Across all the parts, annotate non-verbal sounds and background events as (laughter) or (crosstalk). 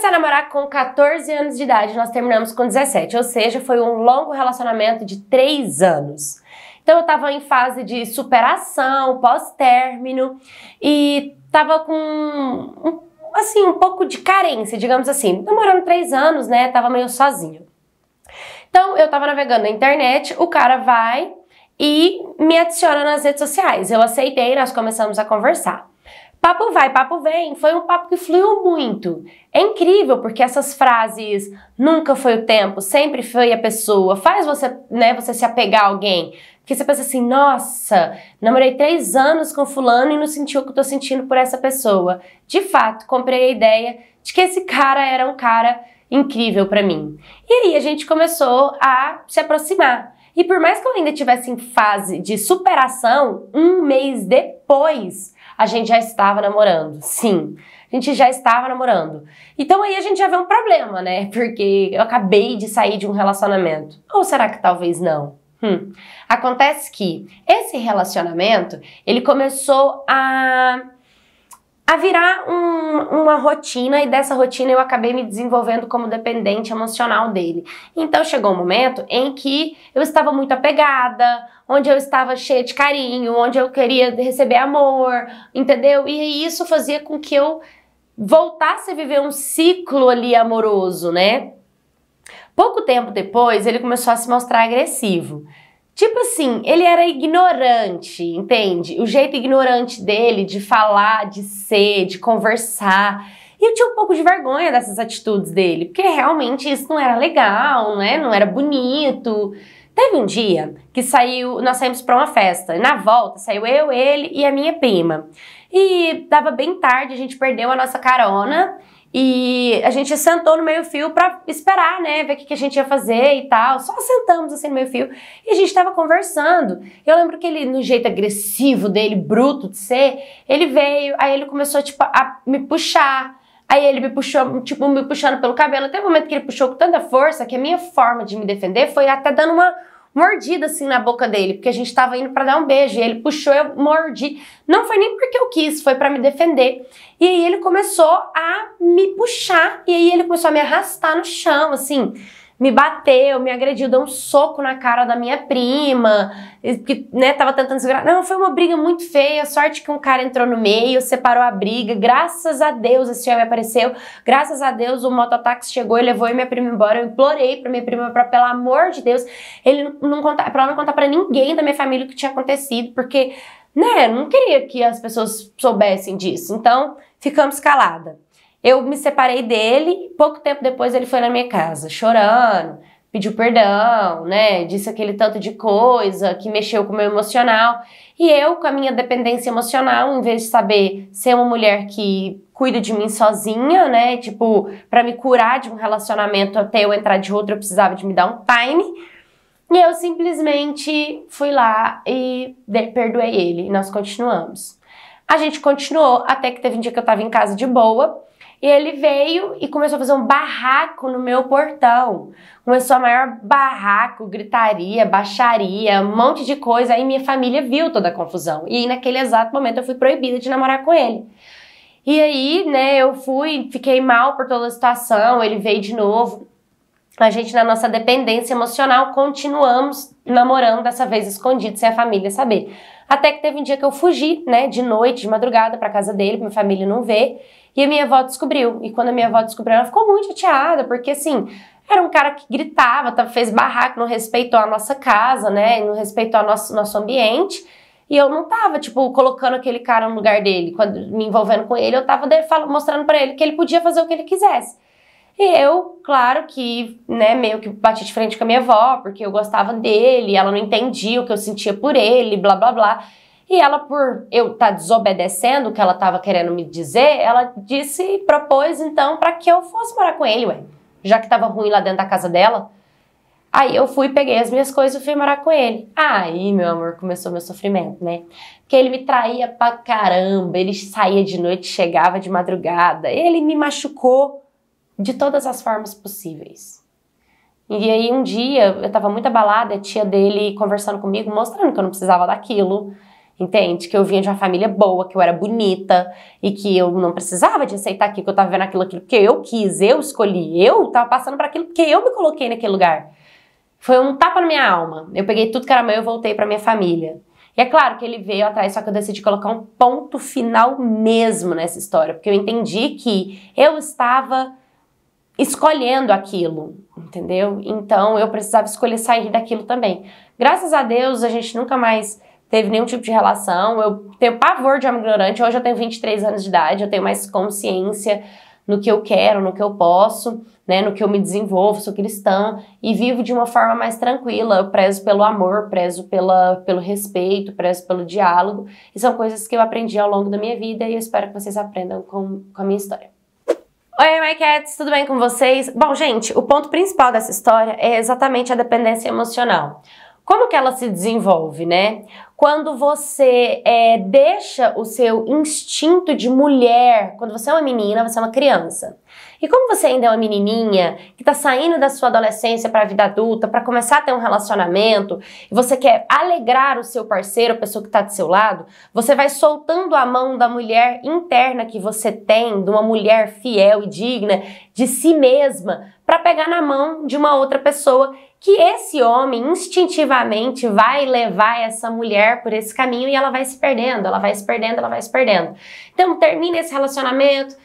comecei a namorar com 14 anos de idade, nós terminamos com 17, ou seja, foi um longo relacionamento de 3 anos. Então eu estava em fase de superação, pós-término e estava com um, assim um pouco de carência, digamos assim. Namorando três anos, né? Tava meio sozinho. Então eu estava navegando na internet, o cara vai e me adiciona nas redes sociais. Eu aceitei, nós começamos a conversar. Papo vai, papo vem, foi um papo que fluiu muito. É incrível porque essas frases nunca foi o tempo, sempre foi a pessoa, faz você, né, você se apegar a alguém. Porque você pensa assim, nossa, namorei três anos com fulano e não senti o que eu tô sentindo por essa pessoa. De fato, comprei a ideia de que esse cara era um cara incrível para mim. E aí a gente começou a se aproximar. E por mais que eu ainda estivesse em fase de superação, um mês depois, a gente já estava namorando. Sim, a gente já estava namorando. Então aí a gente já vê um problema, né? (laughs) Porque eu acabei de sair de um relacionamento. Ou será que talvez não? Hum. Acontece que esse relacionamento, ele começou a a virar um, uma rotina e dessa rotina eu acabei me desenvolvendo como dependente emocional dele. Então chegou um momento em que eu estava muito apegada, onde eu estava cheia de carinho, onde eu queria receber amor, entendeu? E isso fazia com que eu voltasse a viver um ciclo ali amoroso, né? Pouco tempo depois, ele começou a se mostrar agressivo. Tipo assim, ele era ignorante, entende? O jeito ignorante dele de falar, de ser, de conversar. E eu tinha um pouco de vergonha dessas atitudes dele, porque realmente isso não era legal, né? Não era bonito. Teve um dia que saiu, nós saímos para uma festa. E na volta saiu eu, ele e a minha prima. E dava bem tarde, a gente perdeu a nossa carona. E a gente sentou no meio-fio para esperar, né? Ver o que, que, a gente ia fazer e tal. Só sentamos assim no meio-fio e a gente tava conversando. Eu lembro que ele, no jeito agressivo dele, bruto de ser, ele veio, aí ele começou tipo, a me puxar. Aí ele me puxou, tipo, me puxando pelo cabelo. Até o momento que ele puxou com tanta força que a minha forma de me defender foi até dando uma mordida assim na boca dele, porque a gente estava indo para dar um beijo, e ele puxou, eu mordi. Não foi nem porque eu quis, foi para me defender. E aí ele começou a me puxar, e aí ele começou a me arrastar no chão, assim me bateu, me agrediu, deu um soco na cara da minha prima, que né, tava tentando segurar. Não, foi uma briga muito feia. Sorte que um cara entrou no meio, separou a briga. Graças a Deus esse homem apareceu. Graças a Deus o mototáxi chegou e levou minha prima embora. Eu implorei pra minha prima pra, pelo amor de Deus, ele não contar, pra ela não contar pra ninguém da minha família o que tinha acontecido, porque, né, não queria que as pessoas soubessem disso. Então, ficamos calada. Eu me separei dele, pouco tempo depois ele foi na minha casa, chorando, pediu perdão, né? Disse aquele tanto de coisa que mexeu com o meu emocional. E eu, com a minha dependência emocional, em vez de saber ser uma mulher que cuida de mim sozinha, né? Tipo, para me curar de um relacionamento até eu entrar de outro, eu precisava de me dar um time. E eu simplesmente fui lá e perdoei ele. E nós continuamos. A gente continuou até que teve um dia que eu tava em casa de boa. E ele veio e começou a fazer um barraco no meu portão. Começou a maior barraco, gritaria, baixaria, um monte de coisa. Aí minha família viu toda a confusão. E aí, naquele exato momento eu fui proibida de namorar com ele. E aí, né, eu fui, fiquei mal por toda a situação, ele veio de novo. A gente, na nossa dependência emocional, continuamos namorando, dessa vez escondido, sem a família saber. Até que teve um dia que eu fugi, né, de noite, de madrugada, para casa dele, pra minha família não ver. E a minha avó descobriu. E quando a minha avó descobriu, ela ficou muito chateada, porque assim, era um cara que gritava, fez barraco, não respeitou a nossa casa, né? Não respeitou o nosso, nosso ambiente. E eu não tava, tipo, colocando aquele cara no lugar dele. Quando me envolvendo com ele, eu tava mostrando para ele que ele podia fazer o que ele quisesse. E eu, claro que, né, meio que bati de frente com a minha avó, porque eu gostava dele, ela não entendia o que eu sentia por ele, blá blá blá. E ela, por eu estar tá desobedecendo o que ela estava querendo me dizer, ela disse propôs então para que eu fosse morar com ele, ué, já que estava ruim lá dentro da casa dela. Aí eu fui, peguei as minhas coisas e fui morar com ele. Aí, meu amor, começou meu sofrimento, né? Porque ele me traía pra caramba, ele saía de noite, chegava de madrugada, ele me machucou de todas as formas possíveis. E aí um dia eu tava muito abalada, a tia dele conversando comigo, mostrando que eu não precisava daquilo, entende? Que eu vinha de uma família boa, que eu era bonita e que eu não precisava de aceitar aquilo, que eu tava vendo aquilo, aquilo que eu quis, eu escolhi, eu tava passando para aquilo porque eu me coloquei naquele lugar. Foi um tapa na minha alma. Eu peguei tudo que era meu e voltei para minha família. E é claro que ele veio atrás, só que eu decidi colocar um ponto final mesmo nessa história, porque eu entendi que eu estava escolhendo aquilo, entendeu? Então eu precisava escolher sair daquilo também. Graças a Deus a gente nunca mais teve nenhum tipo de relação. Eu tenho pavor de homem ignorante. Hoje eu tenho 23 anos de idade, eu tenho mais consciência no que eu quero, no que eu posso, né, no que eu me desenvolvo, sou cristã e vivo de uma forma mais tranquila. Eu prezo pelo amor, prezo pela, pelo respeito, prezo pelo diálogo. E são coisas que eu aprendi ao longo da minha vida e eu espero que vocês aprendam com, com a minha história. Oi, my cats, tudo bem com vocês? Bom, gente, o ponto principal dessa história é exatamente a dependência emocional. Como que ela se desenvolve, né? quando você é, deixa o seu instinto de mulher, quando você é uma menina, você é uma criança. E como você ainda é uma menininha que está saindo da sua adolescência para a vida adulta, para começar a ter um relacionamento, e você quer alegrar o seu parceiro, a pessoa que está do seu lado, você vai soltando a mão da mulher interna que você tem, de uma mulher fiel e digna de si mesma, para pegar na mão de uma outra pessoa que esse homem instintivamente vai levar essa mulher mulher por esse caminho e ela vai se perdendo, ela vai se perdendo, ela vai se perdendo. Então termina esse relacionamento,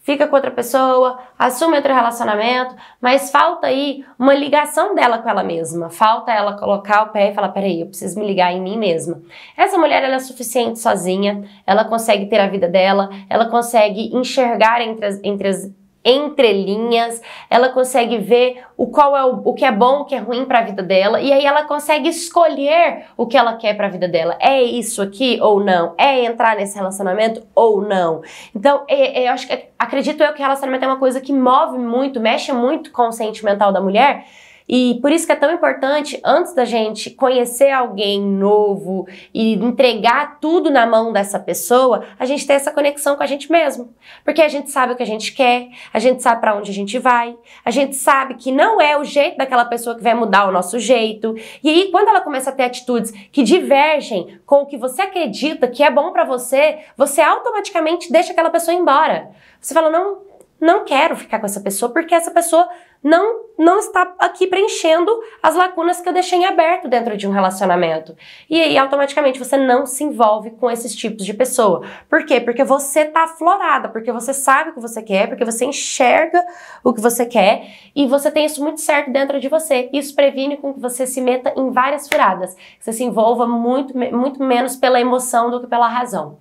fica com outra pessoa, assume outro relacionamento, mas falta aí uma ligação dela com ela mesma. Falta ela colocar o pé e falar: peraí, eu preciso me ligar em mim mesma. Essa mulher ela é suficiente sozinha, ela consegue ter a vida dela, ela consegue enxergar entre as, entre as entre linhas, ela consegue ver o qual é o, o que é bom, o que é ruim para a vida dela, e aí ela consegue escolher o que ela quer para a vida dela. É isso aqui ou não? É entrar nesse relacionamento ou não? Então, é, é, eu acho que acredito eu que relacionamento é uma coisa que move muito, mexe muito com o sentimental da mulher. E por isso que é tão importante, antes da gente conhecer alguém novo e entregar tudo na mão dessa pessoa, a gente ter essa conexão com a gente mesmo. Porque a gente sabe o que a gente quer, a gente sabe para onde a gente vai, a gente sabe que não é o jeito daquela pessoa que vai mudar o nosso jeito. E aí, quando ela começa a ter atitudes que divergem com o que você acredita que é bom para você, você automaticamente deixa aquela pessoa embora. Você fala, não, não quero ficar com essa pessoa porque essa pessoa não, não está aqui preenchendo as lacunas que eu deixei em aberto dentro de um relacionamento. E aí, automaticamente, você não se envolve com esses tipos de pessoa. Por quê? Porque você está aflorada, porque você sabe o que você quer, porque você enxerga o que você quer e você tem isso muito certo dentro de você. Isso previne com que você se meta em várias furadas, que você se envolva muito, muito menos pela emoção do que pela razão.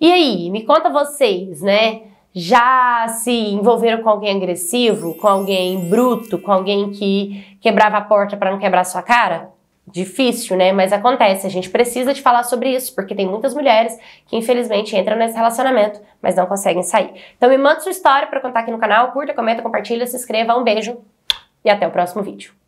E aí, me conta vocês, né? já se envolveram com alguém agressivo, com alguém bruto, com alguém que quebrava a porta para não quebrar sua cara? Difícil, né? Mas acontece. A gente precisa de falar sobre isso, porque tem muitas mulheres que infelizmente entram nesse relacionamento, mas não conseguem sair. Então me manda sua história para contar aqui no canal, curta, comenta, compartilha, se inscreva. Um beijo e até o próximo vídeo.